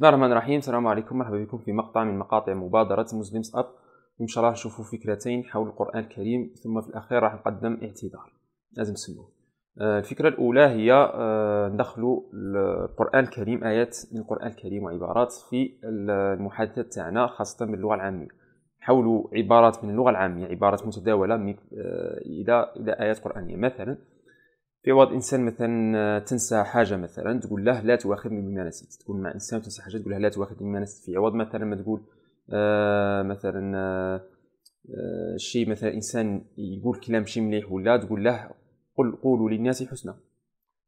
بسم الله الرحمن الرحيم السلام عليكم مرحبا بكم في مقطع من مقاطع مبادرة مسلمز أب إن شاء الله نشوفوا فكرتين حول القرآن الكريم ثم في الأخير راح نقدم اعتذار لازم تسمعوا آه، الفكرة الأولى هي آه، ندخلوا القرآن الكريم آيات من القرآن الكريم وعبارات في المحادثة تاعنا خاصة باللغة العامية نحولوا عبارات من اللغة العامية يعني عبارات متداولة آه، إلى إلى آيات قرآنية مثلا في وضع انسان مثلا آه، تنسى حاجه مثلا تقول له لا تؤاخذني بما نسيت تكون مع انسان تنسى حاجه تقول له لا تؤاخذني بما نسيت في عوض مثلا ما تقول آه، مثلا آه، شيء شي مثلا انسان يقول كلام شي مليح ولا تقول له قل قولوا للناس حسنا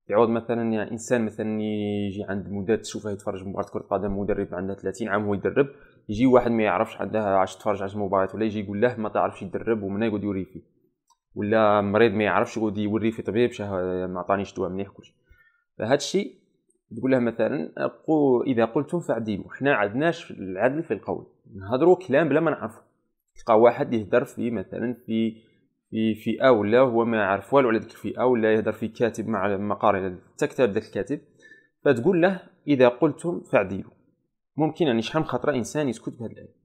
في عوض مثلا يعني انسان مثلا يجي عند مدرب تشوفه يتفرج مباراه كره قدم مدرب عندها 30 عام هو يدرب يجي واحد ما يعرفش عندها عاش تفرج على مباراة ولا يجي يقول له ما تعرفش يدرب ومن يقعد يوري فيه ولا مريض ما يعرفش يقول يوري في طبيب شاه ما عطانيش دواء مليح كلشي فهاد الشيء تقول له مثلا قو اذا قلتم فاعدلوا حنا عندناش العدل في القول نهضروا كلام بلا ما نعرفه تلقى واحد يهدر في مثلا في في فئه ولا هو ما يعرف والو على ديك الفئه ولا يهدر في كاتب مع مقال حتى كتاب ذاك الكاتب فتقول له اذا قلتم فاعدلوا ممكن يعني شحال من خطره انسان يسكت بهذا الايه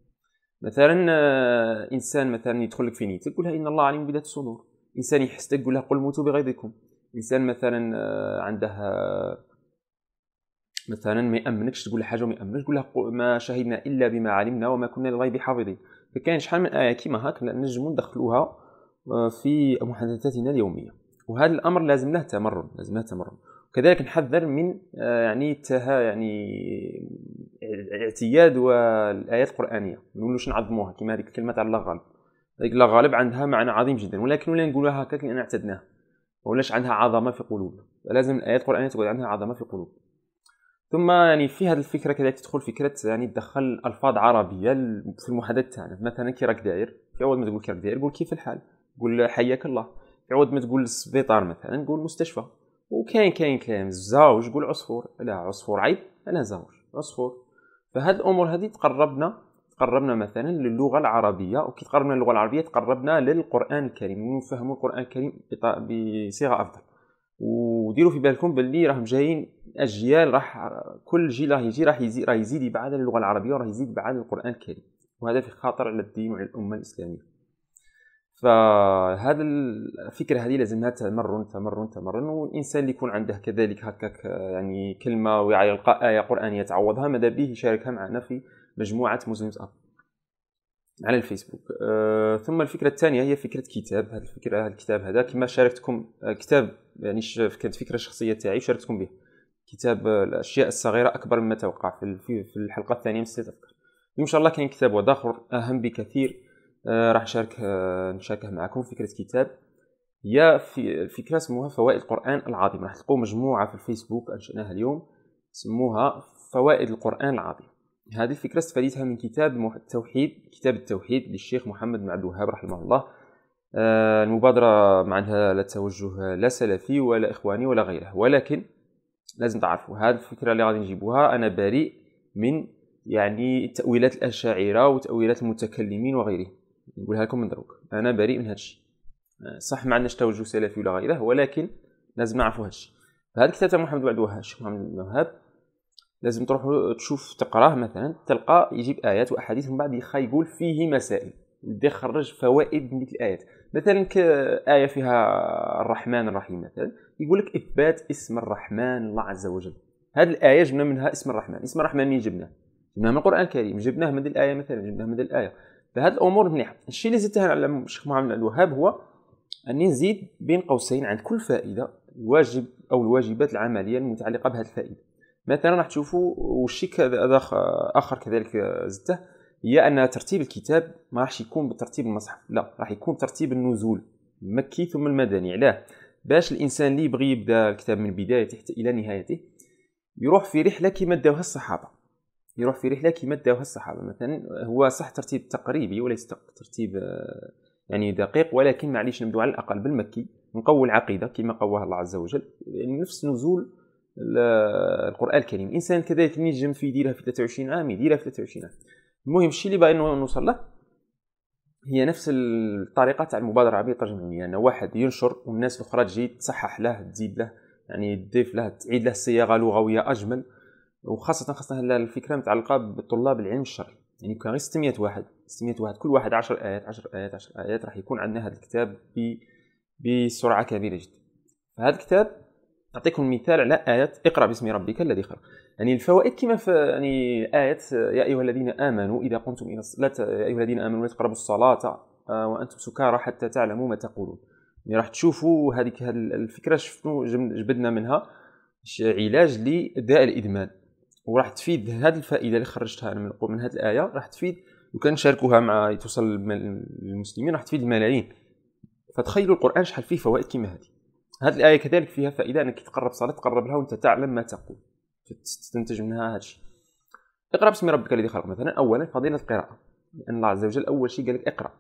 مثلا آه، انسان مثلا يدخل لك في نيتك قولها ان الله عليم بذات الصدور انسان يحس قولها له قل موتوا بغيظكم انسان مثلا آه، عنده آه، مثلا ما يامنكش تقول له حاجه وما يامنكش تقول له ما شهدنا الا بما علمنا وما كنا للغيب حافظين فكاين شحال من ايه كيما هاك نجمو ندخلوها في محادثاتنا اليوميه وهذا الامر لازم له تمرن لازم له تمرن كذلك نحذر من آه، يعني تها يعني الاعتياد والايات القرانيه ما نقولوش نعظموها كما هذيك الكلمه تاع الله غالب هذيك الله غالب عندها معنى عظيم جدا ولكن ولا نقولوها هكاك لان اعتدناها ولاش عندها عظمه في قلوب لازم الايات القرانيه تكون عندها عظمه في قلوب ثم يعني في هذه الفكره كذلك تدخل فكره يعني تدخل الفاظ عربيه في المحادثه تاعنا مثلا كي راك داير في ما تقول كي راك داير قول كيف الحال قول حياك الله في ما تقول السبيطار مثلا قول مستشفى وكاين كاين كلام الزوج قول عصفور لا عصفور عيب انا زوج عصفور فهاد الامور هذه تقربنا تقربنا مثلا للغه العربيه وكي تقربنا للغه العربيه تقربنا للقران الكريم ونفهموا القران الكريم بصيغه افضل وديروا في بالكم باللي راهم جايين اجيال راح كل جيل راه يجي راح يزيد راه يزيد يبعد اللغه العربيه وراه يزيد يبعد القران الكريم وهذا في خاطر على الدين وعلى الامه الاسلاميه فهذا الفكره هذه لازمها تمرن تمرن تمرن والانسان اللي يكون عنده كذلك هكاك يعني كلمه ويلقى ايه قرانيه تعوضها ماذا به يشاركها معنا في مجموعه مسلمز اب على الفيسبوك أه ثم الفكره الثانيه هي فكره كتاب هذا الفكره هذا الكتاب هذا كما شاركتكم آه، كتاب يعني كانت فكره شخصيه تاعي شاركتكم به كتاب آه، الاشياء الصغيره اكبر مما توقع في الحلقه الثانيه من ان شاء الله كاين كتاب واحد اخر اهم بكثير آه، راح نشارك آه، نشاركه معكم فكره كتاب هي في فكره سموها فوائد القران العظيم راح تلقوا مجموعه في الفيسبوك انشاناها اليوم سموها فوائد القران العظيم هذه الفكره استفادتها من كتاب التوحيد كتاب التوحيد للشيخ محمد بن عبد الوهاب رحمه الله آه، المبادرة مع لا توجه لا سلفي ولا إخواني ولا غيره ولكن لازم تعرفوا هذه الفكرة اللي غادي نجيبوها أنا بريء من يعني تأويلات الأشاعرة وتأويلات المتكلمين وغيرهم نقولها لكم من دروك انا بريء من هادشي أه، صح ما عندناش توجه سلفي ولا غيره ولكن لازم نعرفوا هادشي فهاد الكتاب تاع محمد بعد وهاب الشيخ محمد بن وهاب لازم تروح تشوف تقراه مثلا تلقى يجيب ايات واحاديث من بعد يقول فيه مسائل يبدا يخرج فوائد من الايات مثلا كآية فيها الرحمن الرحيم مثلا يقول لك إثبات اسم الرحمن الله عز وجل هذه الآية جبنا منها اسم الرحمن اسم الرحمن من جبناه؟ جبناه من القرآن الكريم جبناه من الآية مثلا جبناه من الآية فهاد الامور مليحه الشيء اللي زدته على الشيخ محمد الوهاب هو اني نزيد بين قوسين عند كل فائده الواجب او الواجبات العمليه المتعلقه بهذه الفائده مثلا راح تشوفوا والشيء هذا اخر كذلك زدته هي ان ترتيب الكتاب ما راحش يكون بترتيب المصحف لا راح يكون ترتيب النزول المكي ثم المدني علاه باش الانسان اللي يبغي يبدا الكتاب من بدايته حتى الى نهايته يروح في رحله كما داوها الصحابه يروح في رحله كيما داوها الصحابه مثلا هو صح ترتيب تقريبي وليس ترتيب آه، يعني دقيق ولكن معليش نبدو على الاقل بالمكي نقوي العقيده كما قواها الله عز وجل يعني نفس نزول القران الكريم الانسان كذلك من يجم في يديرها في 23 عام يديرها في 23 عام المهم الشيء اللي باغي نوصل له هي نفس الطريقه تاع المبادره العربيه الترجمه العلميه يعني واحد ينشر والناس الاخرى تجي تصحح له تزيد له يعني تضيف له تعيد له صياغه لغويه اجمل وخاصه خاصه الفكره متعلقه بطلاب العلم الشرعي يعني كان غير 600 واحد 600 واحد كل واحد 10 ايات 10 ايات 10 ايات راح يكون عندنا هذا الكتاب بسرعه كبيره جدا فهذا الكتاب نعطيكم مثال على آية اقرأ باسم ربك الذي خلق يعني الفوائد كما في يعني آية يا أيها الذين آمنوا إذا قمتم إلى الصلاة يا أيها الذين آمنوا لا تقربوا الصلاة آه، وأنتم سكارى حتى تعلموا ما تقولون يعني راح تشوفوا هذيك الفكرة شفتوا جبدنا منها علاج لداء الإدمان وراح تفيد هذه الفائده اللي خرجتها انا من من هذه الايه راح تفيد وكان شاركوها مع توصل للمسلمين راح تفيد الملايين فتخيلوا القران شحال فيه فوائد كيما هذه هذه الايه كذلك فيها فائده انك تقرب صلاه تقرب لها وانت تعلم ما تقول تستنتج منها هذا الشيء اقرا باسم ربك الذي خلق مثلا اولا فضيله القراءه لان الله عز وجل اول شيء قال لك اقرا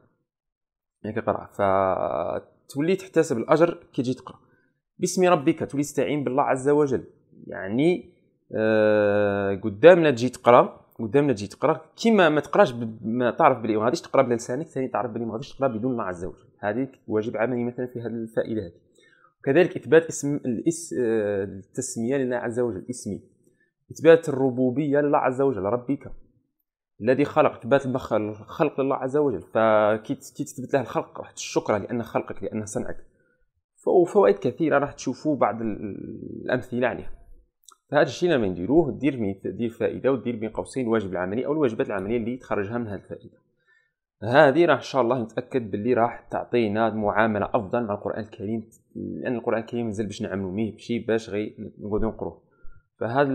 يعني اقرا فتولي تحتسب الاجر كي تجي تقرا باسم ربك تولي تستعين بالله عز وجل يعني آه، قدامنا تجي تقرا قدامنا تجي تقرا كيما ما تقراش ما تعرف بلي ما غاديش تقرا بلا لسانك ثاني تعرف بلي ما غاديش تقرا بدون الله عز وجل هذه واجب عملي مثلا في هذه الفائده هذه وكذلك اثبات اسم الاس آه، التسميه لله عز وجل اسمي اثبات الربوبيه لله عز وجل ربك الذي خلق اثبات الخلق لله عز وجل فكي تثبت له الخلق راح الشكر لان خلقك لان صنعك وفوائد كثيره راح تشوفوا بعض الامثله عليها فهذا الشيء لما نديروه دير من دير فائده ودير بين قوسين الواجب العملي او الواجبات العمليه اللي تخرجها من هذه الفائده هذه راح ان شاء الله نتاكد باللي راح تعطينا معامله افضل مع القران الكريم لان القران الكريم نزل باش نعملوا ميه بشي باش غي نقعدوا نقروه فهذا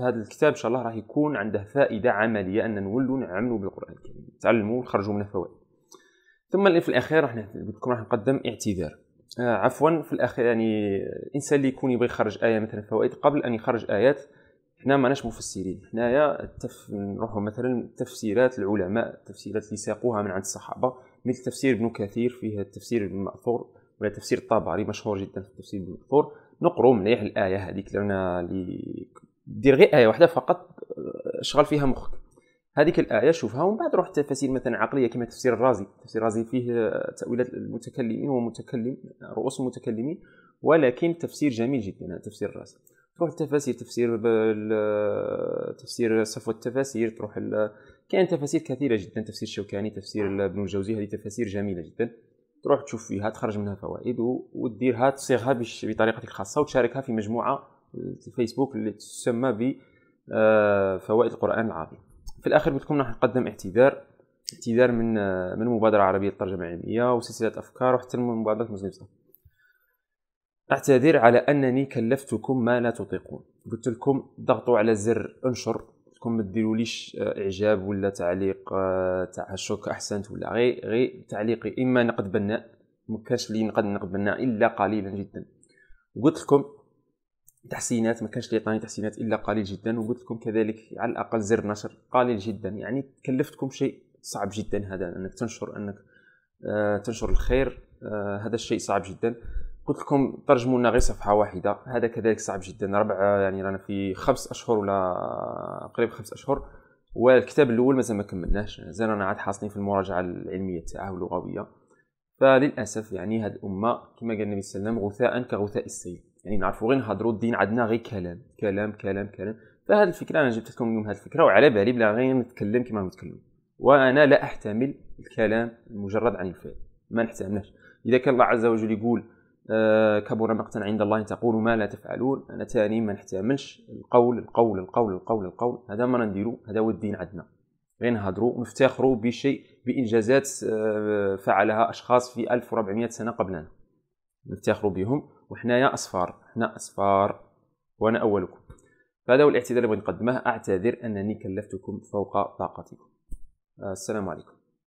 هاد الكتاب ان شاء الله راح يكون عنده فائده عمليه ان نولوا نعملوا بالقران الكريم نتعلموا ونخرجوا منه فوائد ثم في الاخير راح راح نقدم اعتذار آه، عفوا في الاخير يعني الانسان آه، اللي يكون يبغى يخرج ايه مثلا فوائد قبل ان يخرج ايات حنا ماناش مفسرين حنايا التف... نروحوا مثلا تفسيرات العلماء التفسيرات اللي ساقوها من عند الصحابه مثل تفسير ابن كثير فيه التفسير المأثور ولا تفسير الطبري مشهور جدا في التفسير المأثور نقروا مليح الايه هذيك لان لي... دير غير ايه واحده فقط آه، شغل فيها مخك هذيك الايه شوفها ومن بعد روح تفاسير مثلا عقليه كما تفسير الرازي تفسير الرازي فيه آه، تاويلات المتكلمين ومتكلم آه، رؤوس المتكلمين ولكن تفسير جميل جدا تفسير الرازي تروح التفاسير تفسير آه، تفسير صفوة التفاسير تروح كاين تفاسير كثيره جدا تفسير الشوكاني تفسير ابن الجوزي هذه تفاسير جميله جدا تروح تشوف فيها تخرج منها فوائد وديرها تصيغها بطريقتك الخاصه وتشاركها في مجموعه في الفيسبوك اللي تسمى ب فوائد القران العظيم في الاخر بدكم راح نقدم اعتذار اعتذار من من مبادرة عربية للترجمه العلميه وسلسله افكار وحتى مبادره مسلمسه اعتذر على انني كلفتكم ما لا تطيقون قلت لكم ضغطوا على زر انشر لكم ما ديروليش آه، اعجاب ولا تعليق الشوك آه، احسنت ولا غير غي تعليقي اما نقد بناء مكاش لي نقد نقد بناء الا قليلا جدا قلت لكم تحسينات ما كانش اللي تحسينات الا قليل جدا وقلت لكم كذلك على الاقل زر نشر قليل جدا يعني كلفتكم شيء صعب جدا هذا انك تنشر انك آه تنشر الخير آه هذا الشيء صعب جدا قلت لكم ترجموا لنا غير صفحه واحده هذا كذلك صعب جدا ربع آه، يعني رانا في خمس اشهر ولا قريب خمس اشهر والكتاب الاول مازال ما كملناش مازال رانا عاد حاصلين في المراجعه العلميه تاعه اللغويه فللاسف يعني هذه الامه كما قال النبي صلى الله عليه وسلم غثاء كغثاء السيل يعني نعرفوا غير نهضروا الدين عندنا غير كلام كلام كلام كلام فهذه الفكره انا جبت لكم اليوم هذه الفكره وعلى بالي بلا غير نتكلم كما نتكلم وانا لا احتمل الكلام المجرد عن الفعل ما نحتملش اذا كان الله عز وجل يقول آه كبر مقتا عند الله ان تقولوا ما لا تفعلون انا تاني ما نحتملش القول القول القول القول القول هذا ما نديرو هذا هو الدين عندنا غير نهضروا ونفتخروا بشيء بانجازات آه، فعلها اشخاص في 1400 سنه قبلنا نفتخروا بهم يا اصفار حنا اصفار وانا اولكم فهذا هو الاعتذار اللي بغيت نقدمه اعتذر انني كلفتكم فوق طاقتكم آه، السلام عليكم